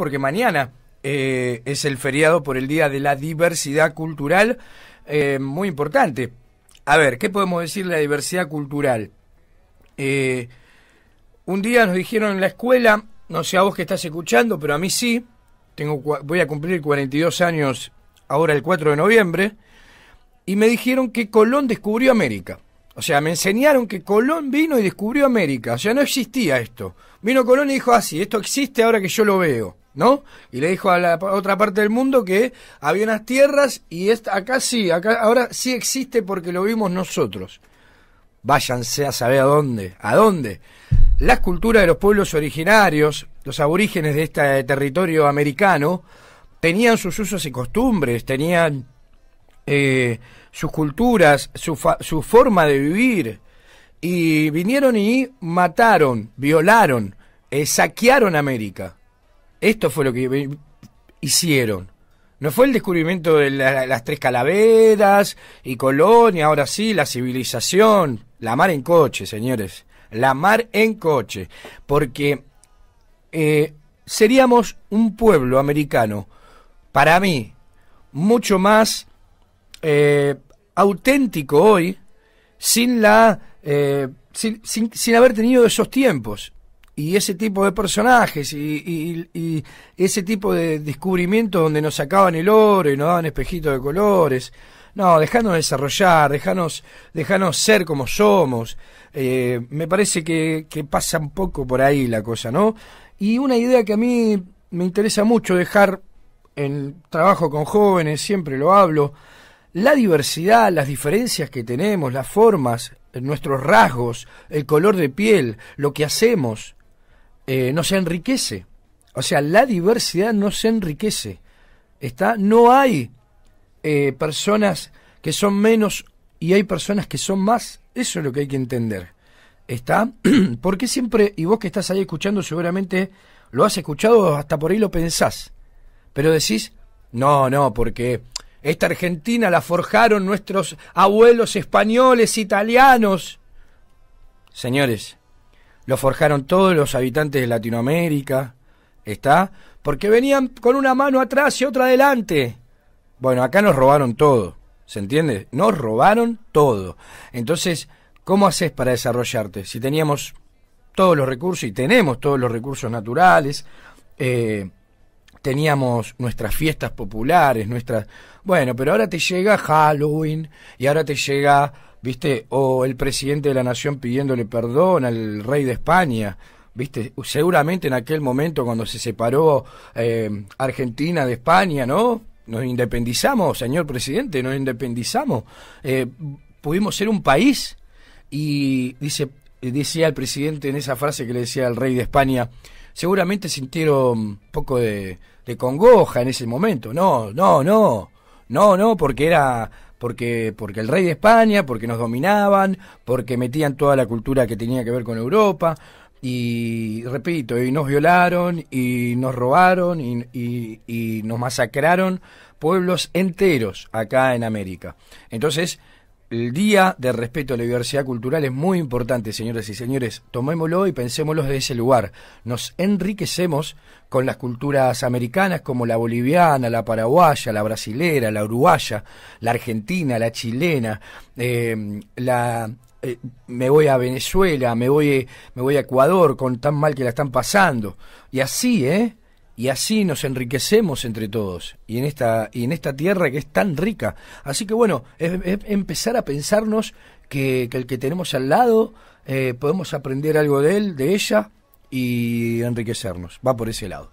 porque mañana eh, es el feriado por el Día de la Diversidad Cultural, eh, muy importante. A ver, ¿qué podemos decir de la diversidad cultural? Eh, un día nos dijeron en la escuela, no sé a vos que estás escuchando, pero a mí sí, tengo, voy a cumplir 42 años ahora el 4 de noviembre, y me dijeron que Colón descubrió América. O sea, me enseñaron que Colón vino y descubrió América. O sea, no existía esto. Vino Colón y dijo ah sí, esto existe ahora que yo lo veo. ¿no? Y le dijo a la otra parte del mundo que había unas tierras y esta, acá sí, acá ahora sí existe porque lo vimos nosotros. Váyanse a saber a dónde, a dónde. Las culturas de los pueblos originarios, los aborígenes de este eh, territorio americano, tenían sus usos y costumbres, tenían eh, sus culturas, su, forma de vivir, y vinieron y mataron, violaron, eh, saquearon América esto fue lo que hicieron. No fue el descubrimiento de las tres calaveras y Colonia, ahora sí, la civilización, la mar en coche, señores. La mar en coche. Porque eh, seríamos un pueblo americano, para mí, mucho más eh, auténtico hoy, sin la... Eh, sin, sin haber tenido esos tiempos y ese tipo de personajes y, ese tipo de descubrimientos donde nos sacaban el oro y nos daban espejitos de colores. No, dejanos desarrollar, dejanos, ser como somos. Eh, me parece que, que pasa un poco por ahí la cosa, ¿no? Y una idea que a mí me interesa mucho dejar en trabajo con jóvenes, siempre lo hablo, la diversidad, las diferencias que tenemos, las formas, nuestros rasgos, el color de piel, lo que hacemos, eh, no se enriquece. O sea, la diversidad no se enriquece. ¿está? No hay eh, personas que son menos y hay personas que son más. Eso es lo que hay que entender. ¿Está? Porque siempre, y vos que estás ahí escuchando, seguramente lo has escuchado, hasta por ahí lo pensás. Pero decís, no, no, porque esta Argentina la forjaron nuestros abuelos españoles, italianos. Señores, lo forjaron todos los habitantes de Latinoamérica, ¿está? Porque venían con una mano atrás y otra adelante. Bueno, acá nos robaron todo, ¿se entiende? Nos robaron todo. Entonces, ¿cómo haces para desarrollarte? Si teníamos todos los recursos y tenemos todos los recursos naturales, eh, teníamos nuestras fiestas populares, nuestras... Bueno, pero ahora te llega Halloween y ahora te llega ¿viste? O el presidente de la nación pidiéndole perdón al rey de España. ¿Viste? Seguramente en aquel momento cuando se separó eh, Argentina de España, ¿no? Nos independizamos, señor presidente, nos independizamos. Eh, pudimos ser un país. Y dice, decía el presidente en esa frase que le decía al rey de España, seguramente sintieron un poco de, de congoja en ese momento. No, no, no. No, no, porque era porque, porque el rey de España, porque nos dominaban, porque metían toda la cultura que tenía que ver con Europa. Y repito, y nos violaron, y nos robaron, y, y, y nos masacraron pueblos enteros acá en América. Entonces, el Día de Respeto a la Diversidad Cultural es muy importante, señoras y señores. Tomémoslo y pensémoslo desde ese lugar. Nos enriquecemos con las culturas americanas como la boliviana, la paraguaya, la brasilera, la uruguaya, la argentina, la chilena, eh, la eh, me voy a Venezuela, me voy, me voy a Ecuador con tan mal que la están pasando. Y así, ¿eh? y así nos enriquecemos entre todos y en esta y en esta tierra que es tan rica así que bueno es, empezar a pensarnos que, el que tenemos al lado eh, podemos aprender algo de él de ella y enriquecernos va por ese lado